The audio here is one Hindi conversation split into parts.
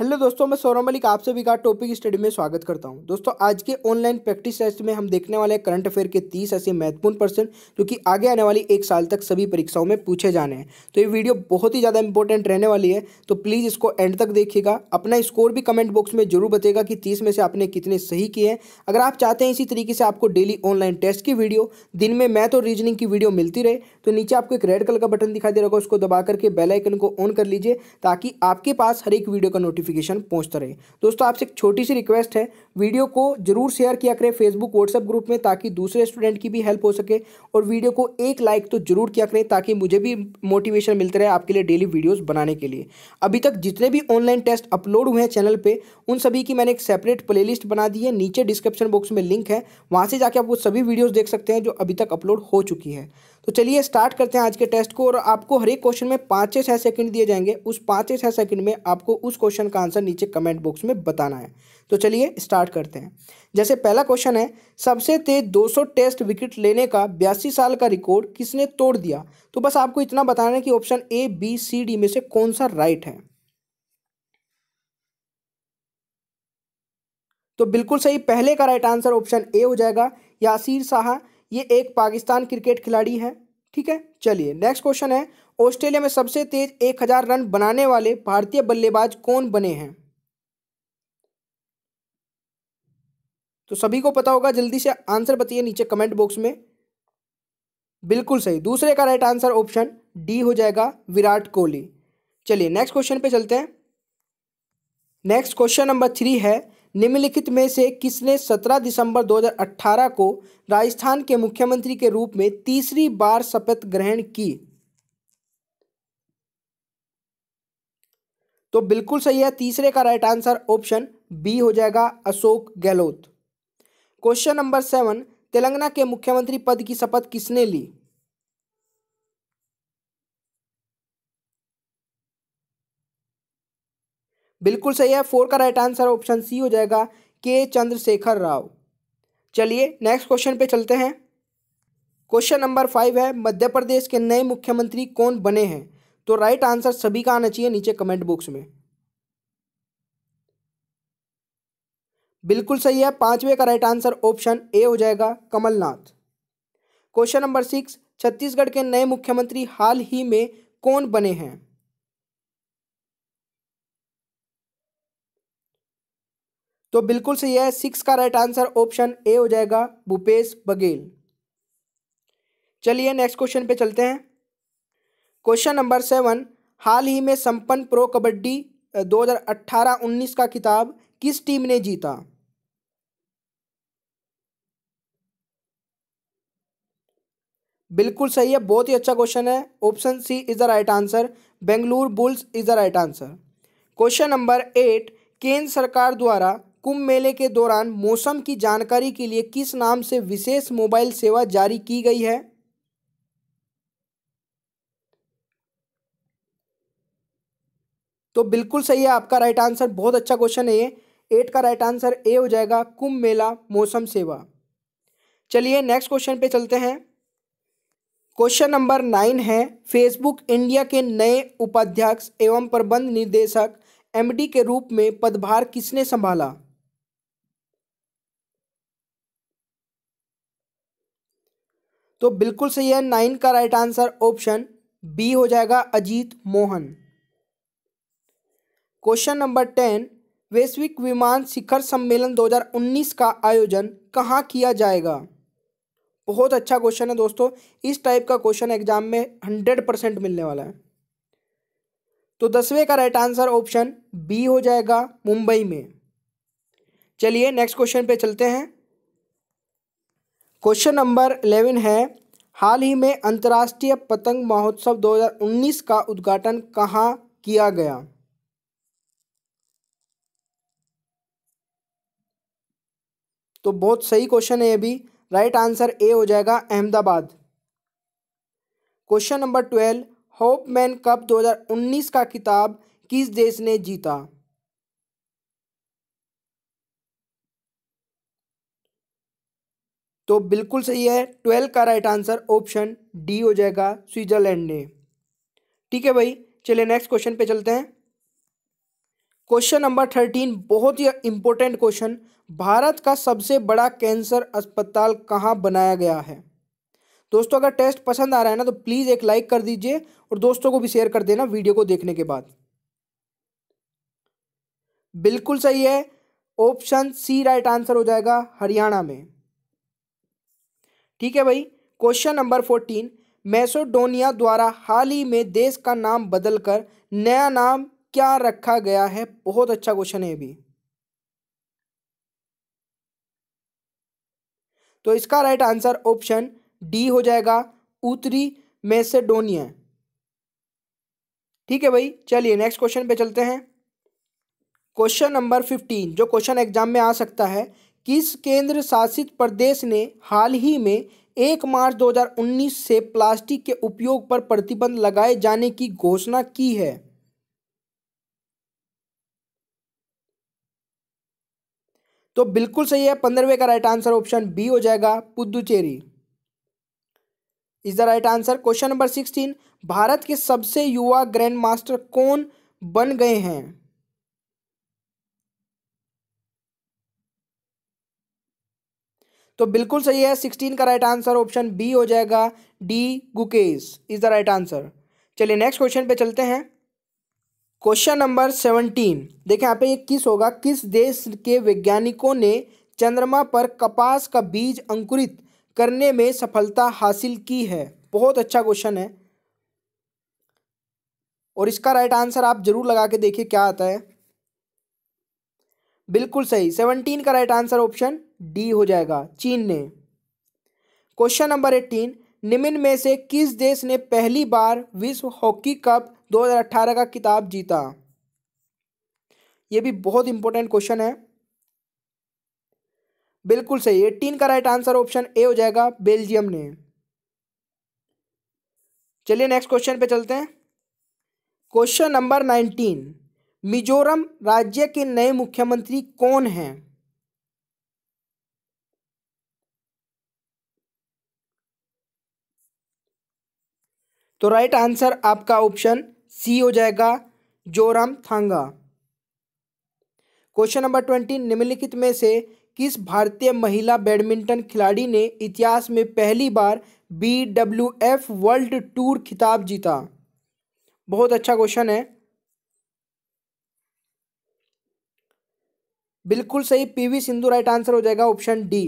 हेलो दोस्तों मैं सौरभ मलिक आप सभी का टॉपिक स्टडी में स्वागत करता हूं दोस्तों आज के ऑनलाइन प्रैक्टिस टेस्ट में हम देखने वाले हैं करंट अफेयर के 30 ऐसे महत्वपूर्ण प्रश्न जो कि आगे आने वाली एक साल तक सभी परीक्षाओं में पूछे जाने हैं तो ये वीडियो बहुत ही ज़्यादा इंपॉर्टेंट रहने वाली है तो प्लीज़ इसको एंड तक देखिएगा अपना स्कोर भी कमेंट बॉक्स में जरूर बताएगा कि तीस में से आपने कितने सही किए हैं अगर आप चाहते हैं इसी तरीके से आपको डेली ऑनलाइन टेस्ट की वीडियो दिन में मैथ और रीजनिंग की वीडियो मिलती रहे तो नीचे आपको एक रेड कलर का बटन दिखाई दे रहा होगा उसको दबा करके बेलाइकन को ऑन कर लीजिए ताकि आपके पास हर एक वीडियो का नोटिफिक नोटिफिकेशन पहुंचता रहे दोस्तों आपसे एक छोटी सी रिक्वेस्ट है वीडियो को जरूर शेयर किया करें फेसबुक व्हाट्सएप ग्रुप में ताकि दूसरे स्टूडेंट की भी हेल्प हो सके और वीडियो को एक लाइक तो जरूर किया करें ताकि मुझे भी मोटिवेशन मिलते रहे आपके लिए डेली वीडियोज़ बनाने के लिए अभी तक जितने भी ऑनलाइन टेस्ट अपलोड हुए हैं चैनल पर उन सभी की मैंने एक सेपरेट प्लेलिस्ट बना दी है नीचे डिस्क्रिप्शन बॉक्स में लिंक है वहाँ से जाके आप वो सभी वीडियोज़ देख सकते हैं जो अभी तक अपलोड हो चुकी है तो चलिए स्टार्ट करते हैं आज के टेस्ट को और आपको हर एक क्वेश्चन में पाँच छः सेकंड दिए जाएंगे उस पाँच छः सेकंड में आपको उस क्वेश्चन का आंसर नीचे कमेंट बॉक्स में बताना है तो चलिए स्टार्ट करते हैं जैसे पहला क्वेश्चन है सबसे तेज 200 टेस्ट विकेट लेने का बयासी साल का रिकॉर्ड किसने तोड़ दिया तो बस आपको इतना बताना है कि option A B C D में से कौन सा राइट है तो बिल्कुल सही पहले का राइट आंसर ऑप्शन ए हो जाएगा यासिर साहा ये एक पाकिस्तान क्रिकेट खिलाड़ी है ठीक है चलिए नेक्स्ट क्वेश्चन है ऑस्ट्रेलिया में सबसे तेज एक हजार रन बनाने वाले भारतीय बल्लेबाज कौन बने हैं तो सभी को पता होगा जल्दी से आंसर बताइए नीचे कमेंट बॉक्स में बिल्कुल सही दूसरे का राइट आंसर ऑप्शन डी हो जाएगा विराट कोहली चलिए नेक्स्ट क्वेश्चन पे चलते हैं नेक्स्ट क्वेश्चन नंबर थ्री है निम्नलिखित में से किसने 17 दिसंबर 2018 को राजस्थान के मुख्यमंत्री के रूप में तीसरी बार शपथ ग्रहण की तो बिल्कुल सही है तीसरे का राइट आंसर ऑप्शन बी हो जाएगा Ashok Gehlot question number seven Telangana के मुख्यमंत्री पद की शपथ किसने ली बिल्कुल सही है फोर का राइट आंसर ऑप्शन सी हो जाएगा के चंद्रशेखर राव चलिए नेक्स्ट क्वेश्चन पे चलते हैं क्वेश्चन नंबर फाइव है मध्य प्रदेश के नए मुख्यमंत्री कौन बने हैं तो राइट आंसर सभी का आना चाहिए नीचे कमेंट बॉक्स में बिल्कुल सही है पांचवे का राइट आंसर ऑप्शन ए हो जाएगा Kamal Nath question number six Chhattisgarh के नए मुख्यमंत्री हाल ही में कौन बने हैं तो बिल्कुल सही है सिक्स का राइट आंसर ऑप्शन ए हो जाएगा भूपेश बघेल चलिए नेक्स्ट क्वेश्चन पे चलते हैं क्वेश्चन नंबर सेवन हाल ही में संपन्न प्रो कबड्डी 2018-19 का किताब किस टीम ने जीता बिल्कुल सही है बहुत ही अच्छा क्वेश्चन है option C is the right answer Bengaluru Bulls is the right answer question number eight केंद्र सरकार द्वारा कुंभ मेले के दौरान मौसम की जानकारी के लिए किस नाम से विशेष मोबाइल सेवा जारी की गई है तो बिल्कुल सही है आपका राइट आंसर बहुत अच्छा क्वेश्चन है ये एट का राइट आंसर ए हो जाएगा कुंभ मेला मौसम सेवा चलिए नेक्स्ट क्वेश्चन पे चलते हैं क्वेश्चन नंबर नाइन है फेसबुक इंडिया के नए उपाध्यक्ष एवं प्रबंध निदेशक एमडी के रूप में पदभार किसने संभाला तो बिल्कुल सही है नाइन का राइट आंसर ऑप्शन बी हो जाएगा Ajit Mohan question number ten वैश्विक विमान शिखर सम्मेलन 2019 का आयोजन कहाँ किया जाएगा बहुत अच्छा क्वेश्चन है दोस्तों इस टाइप का क्वेश्चन एग्जाम में हंड्रेड परसेंट मिलने वाला है तो दसवें का राइट आंसर ऑप्शन बी हो जाएगा मुंबई में चलिए नेक्स्ट क्वेश्चन पे चलते हैं क्वेश्चन नंबर इलेवन है हाल ही में अंतर्राष्ट्रीय पतंग महोत्सव 2019 का उद्घाटन कहाँ किया गया तो बहुत सही क्वेश्चन है ये भी राइट आंसर ए हो जाएगा Ahmedabad question number twelve Hopman cup 2019 का खिताब किस देश ने जीता तो बिल्कुल सही है ट्वेल्व का राइट आंसर ऑप्शन डी हो जाएगा स्विट्जरलैंड ने ठीक है भाई चलिए नेक्स्ट क्वेश्चन पे चलते हैं क्वेश्चन नंबर थर्टीन बहुत ही इंपॉर्टेंट क्वेश्चन भारत का सबसे बड़ा कैंसर अस्पताल कहाँ बनाया गया है दोस्तों अगर टेस्ट पसंद आ रहा है ना तो प्लीज़ एक लाइक कर दीजिए और दोस्तों को भी शेयर कर देना वीडियो को देखने के बाद बिल्कुल सही है ऑप्शन सी राइट आंसर हो जाएगा हरियाणा में ठीक है भाई क्वेश्चन नंबर फोर्टीन मैसोडोनिया द्वारा हाल ही में देश का नाम बदलकर नया नाम क्या रखा गया है बहुत अच्छा क्वेश्चन है भी तो इसका राइट आंसर ऑप्शन डी हो जाएगा उत्तरी मैसेडोनिया ठीक है भाई चलिए नेक्स्ट क्वेश्चन पे चलते हैं क्वेश्चन नंबर फिफ्टीन जो क्वेश्चन एग्जाम में आ सकता है किस केंद्र शासित प्रदेश ने हाल ही में एक मार्च 2019 से प्लास्टिक के उपयोग पर प्रतिबंध लगाए जाने की घोषणा की है तो बिल्कुल सही है पंद्रहवें का राइट आंसर ऑप्शन बी हो जाएगा Puducherry is the right answer question number sixteen Bharat के सबसे युवा ग्रैंड मास्टर कौन बन गए हैं तो बिल्कुल सही है सिक्सटीन का राइट आंसर ऑप्शन बी हो जाएगा D Gukesh is the right answer चलिए नेक्स्ट क्वेश्चन पे चलते हैं क्वेश्चन नंबर सेवनटीन देखें यहाँ पे ये किस होगा किस देश के वैज्ञानिकों ने चंद्रमा पर कपास का बीज अंकुरित करने में सफलता हासिल की है बहुत अच्छा क्वेश्चन है और इसका राइट आंसर आप जरूर लगा के देखिए क्या आता है बिल्कुल सही सेवनटीन का राइट आंसर ऑप्शन डी हो जाएगा चीन ने क्वेश्चन नंबर एट्टीन निम्न में से किस देश ने पहली बार विश्व हॉकी कप 2018 का किताब जीता यह भी बहुत इंपॉर्टेंट क्वेश्चन है बिल्कुल सही एट्टीन का राइट आंसर ऑप्शन ए हो जाएगा बेल्जियम ने चलिए नेक्स्ट क्वेश्चन पे चलते हैं क्वेश्चन नंबर नाइनटीन मिजोरम राज्य के नए मुख्यमंत्री कौन हैं तो राइट आंसर आपका ऑप्शन सी हो जाएगा Zoramthanga question number twenty निम्नलिखित में से किस भारतीय महिला बैडमिंटन खिलाड़ी ने इतिहास में पहली बार B W F world tour खिताब जीता बहुत अच्छा क्वेश्चन है बिल्कुल सही पीवी सिंधु राइट आंसर हो जाएगा ऑप्शन डी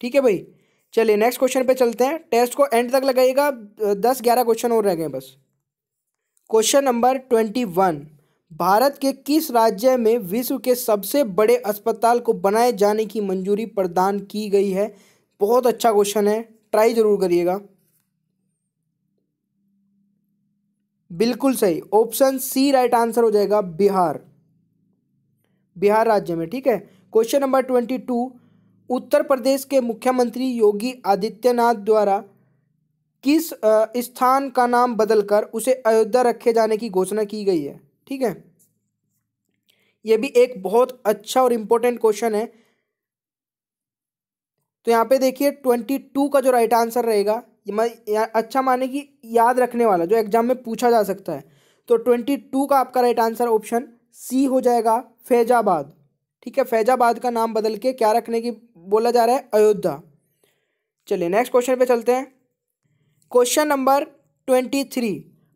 ठीक है भाई चलिए नेक्स्ट क्वेश्चन पे चलते हैं टेस्ट को एंड तक लगाइएगा दस ग्यारह क्वेश्चन और रह गए बस question number twenty one Bharat के किस राज्य में विश्व के सबसे बड़े अस्पताल को बनाए जाने की मंजूरी प्रदान की गई है बहुत अच्छा क्वेश्चन है ट्राई जरूर करिएगा बिल्कुल सही ऑप्शन सी राइट आंसर हो जाएगा बिहार बिहार राज्य में ठीक है question number twenty two Uttar Pradesh के मुख्यमंत्री योगी आदित्यनाथ द्वारा किस स्थान का नाम बदलकर उसे अयोध्या रखे जाने की घोषणा की गई है ठीक है यह भी एक बहुत अच्छा और इम्पोर्टेंट क्वेश्चन है तो यहाँ पे देखिए ट्वेंटी टू का जो राइट आंसर रहेगा अच्छा माने कि याद रखने वाला जो एग्जाम में पूछा जा सकता है तो ट्वेंटी टू का आपका राइट आंसर ऑप्शन सी हो जाएगा फैजाबाद ठीक है फैजाबाद का नाम बदल के क्या रखने की बोला जा रहा है अयोध्या चलिए नेक्स्ट क्वेश्चन पे चलते हैं question number twenty three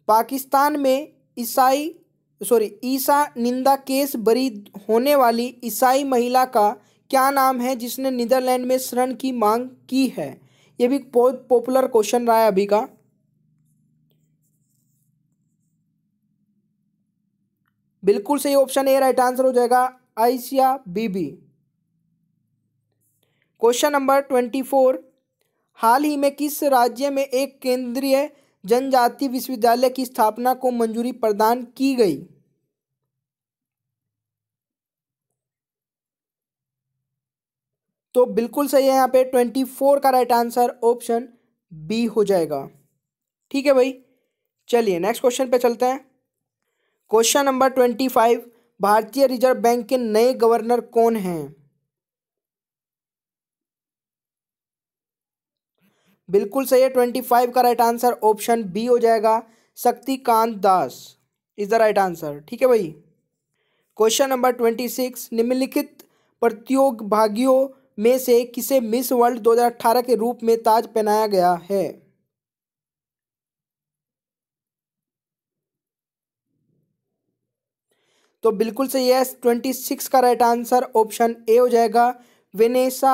Pakistan में ईसाई सॉरी ईसा निंदा केस बरी होने वाली ईसाई महिला का क्या नाम है जिसने नीदरलैंड में शरण की मांग की है ये भी बहुत पॉपुलर क्वेश्चन रहा है अभी का बिल्कुल सही ऑप्शन ए राइट आंसर हो जाएगा Asia Bibi question number twenty four हाल ही में किस राज्य में एक केंद्रीय जनजाति विश्वविद्यालय की स्थापना को मंजूरी प्रदान की गई तो बिल्कुल सही है यहाँ पे ट्वेंटी फोर का राइट आंसर ऑप्शन बी हो जाएगा ठीक है भाई चलिए नेक्स्ट क्वेश्चन पे चलते हैं क्वेश्चन नंबर ट्वेंटी फाइव भारतीय रिजर्व बैंक के नए गवर्नर कौन हैं बिल्कुल सही है ट्वेंटी फाइव का राइट आंसर ऑप्शन बी हो जाएगा Shaktikanta Das is the right answer ठीक है भाई क्वेश्चन नंबर ट्वेंटी सिक्स निम्नलिखित प्रतियोगभागियों में से किसे मिस वर्ल्ड दो हज़ार अट्ठारह के रूप में ताज पहनाया गया है तो बिल्कुल सही है ट्वेंटी सिक्स का राइट आंसर ऑप्शन ए हो जाएगा वेनेसा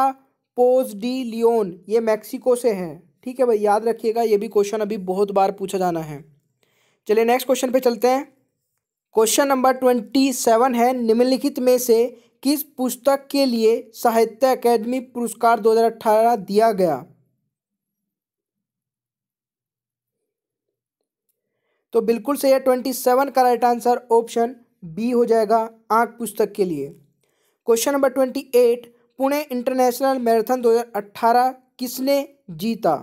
पोज डी लियोन ये मैक्सिको से हैं ठीक है भाई याद रखिएगा ये भी क्वेश्चन अभी बहुत बार पूछा जाना है चलिए नेक्स्ट क्वेश्चन पे चलते हैं क्वेश्चन नंबर ट्वेंटी सेवन है निम्नलिखित में से किस पुस्तक के लिए साहित्य अकेदमी पुरस्कार अट्ठारह दिया गया तो बिल्कुल सही है ट्वेंटी सेवन का राइट आंसर ऑप्शन बी हो जाएगा आंख पुस्तक के लिए question number twenty eight Pune international marathon 2018 किसने जीता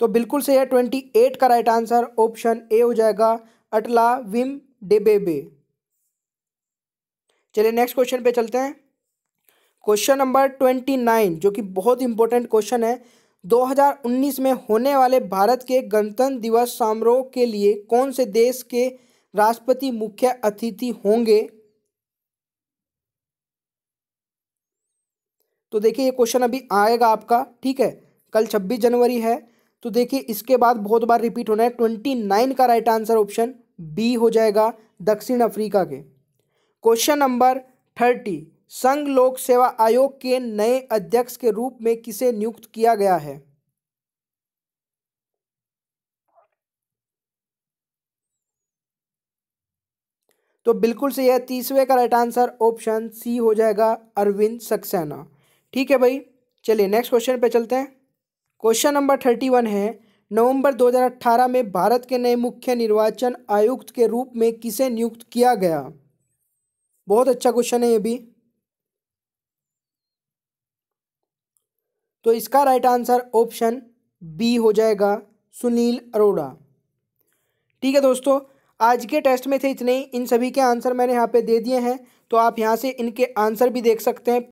तो बिल्कुल सही है ट्वेंटी एट का राइट आंसर ऑप्शन ए हो जाएगा अटला विम डेबेबे चलिए नेक्स्ट क्वेश्चन पे चलते हैं क्वेश्चन नंबर ट्वेंटी नाइन जो कि बहुत इंपॉर्टेंट क्वेश्चन है 2019 में होने वाले भारत के गणतंत्र दिवस समारोह के लिए कौन से देश के राष्ट्रपति मुख्य अतिथि होंगे तो देखिए ये क्वेश्चन अभी आएगा आपका ठीक है कल 26 जनवरी है तो देखिए इसके बाद बहुत बार रिपीट होना है ट्वेंटी नाइन का राइट आंसर ऑप्शन बी हो जाएगा दक्षिण अफ्रीका के क्वेश्चन नंबर थर्टी संघ लोक सेवा आयोग के नए अध्यक्ष के रूप में किसे नियुक्त किया गया है तो बिल्कुल सही है तीसवे का राइट आंसर ऑप्शन सी हो जाएगा अरविंद सक्सेना ठीक है भाई चलिए नेक्स्ट क्वेश्चन पे चलते हैं क्वेश्चन नंबर थर्टी वन है नवंबर 2018 में भारत के नए मुख्य निर्वाचन आयुक्त के रूप में किसे नियुक्त किया गया बहुत अच्छा क्वेश्चन है ये भी तो इसका राइट आंसर ऑप्शन बी हो जाएगा सुनील अरोड़ा ठीक है दोस्तों आज के टेस्ट में थे इतने इन सभी के आंसर मैंने यहाँ पे दे दिए हैं तो आप यहाँ से इनके आंसर भी देख सकते हैं